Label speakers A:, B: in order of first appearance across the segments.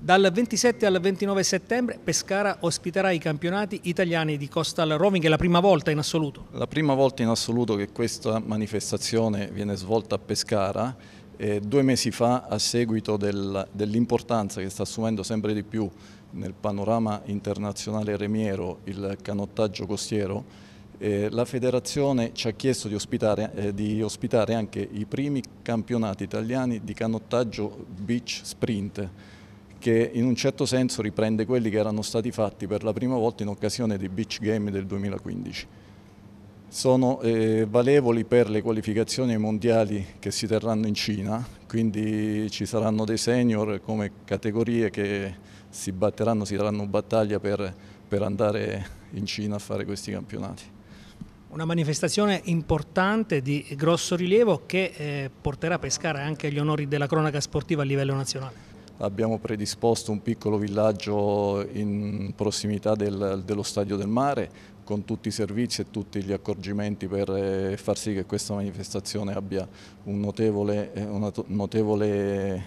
A: Dal 27 al 29 settembre Pescara ospiterà i campionati italiani di Coastal Roving, è la prima volta in assoluto.
B: La prima volta in assoluto che questa manifestazione viene svolta a Pescara. Eh, due mesi fa, a seguito del, dell'importanza che sta assumendo sempre di più nel panorama internazionale remiero il canottaggio costiero, eh, la federazione ci ha chiesto di ospitare, eh, di ospitare anche i primi campionati italiani di canottaggio beach sprint che in un certo senso riprende quelli che erano stati fatti per la prima volta in occasione dei Beach Game del 2015. Sono eh, valevoli per le qualificazioni mondiali che si terranno in Cina, quindi ci saranno dei senior come categorie che si batteranno, si daranno battaglia per, per andare in Cina a fare questi campionati.
A: Una manifestazione importante di grosso rilievo che eh, porterà a pescare anche gli onori della cronaca sportiva a livello nazionale
B: abbiamo predisposto un piccolo villaggio in prossimità del, dello Stadio del Mare con tutti i servizi e tutti gli accorgimenti per eh, far sì che questa manifestazione abbia un notevole, eh, un notevole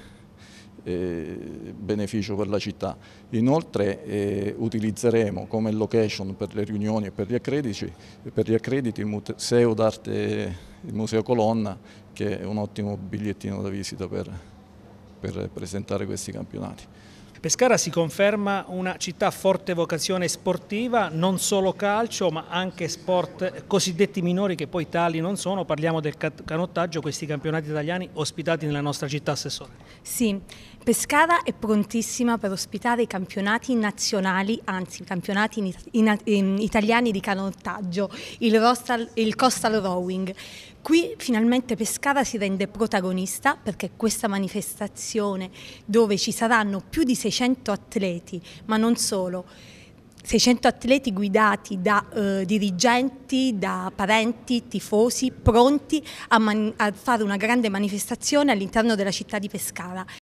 B: eh, beneficio per la città. Inoltre utilizzeremo come location per le riunioni e per gli accrediti, per gli accrediti il Museo d'Arte, il Museo Colonna, che è un ottimo bigliettino da visita per, per presentare questi campionati.
A: Pescara si conferma una città a forte vocazione sportiva, non solo calcio ma anche sport eh, cosiddetti minori che poi tali non sono, parliamo del canottaggio, questi campionati italiani ospitati nella nostra città Assessore.
C: Sì, Pescara è prontissima per ospitare i campionati nazionali, anzi i campionati in, in, in, italiani di canottaggio, il, Rostal, il Coastal Rowing. Qui finalmente Pescara si rende protagonista perché questa manifestazione dove ci saranno più di 600 atleti, ma non solo, 600 atleti guidati da eh, dirigenti, da parenti, tifosi, pronti a, a fare una grande manifestazione all'interno della città di Pescara.